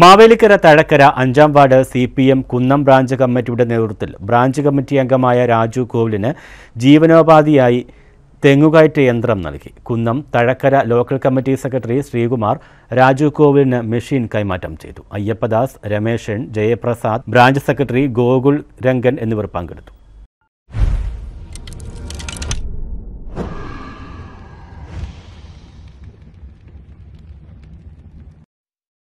മാവേലിക്കര തഴക്കര അഞ്ചാം ward C P M Kunnam branch കമ്മിറ്റിയുടെ നേതൃത്വത്തിൽ ബ്രാഞ്ച് കമ്മിറ്റി അംഗമായ രാജു കോവിലിന് ജീവനോപാധിയായി തെങ്ങുകയറ്റ യന്ത്രം നൽകി Kunnam Thazhakkara local committee secretary Sreekumar Raju കോവിലിന് മെഷീൻ കൈമാറ്റം ചെയ്തു അയ്യപ്പദാസ് രമേശൻ ജയപ്രസാദ് ബ്രാഞ്ച് സെക്രട്ടറി ഗോകുൽ രംഗൻ എന്നിവർ പങ്കെടുത്തു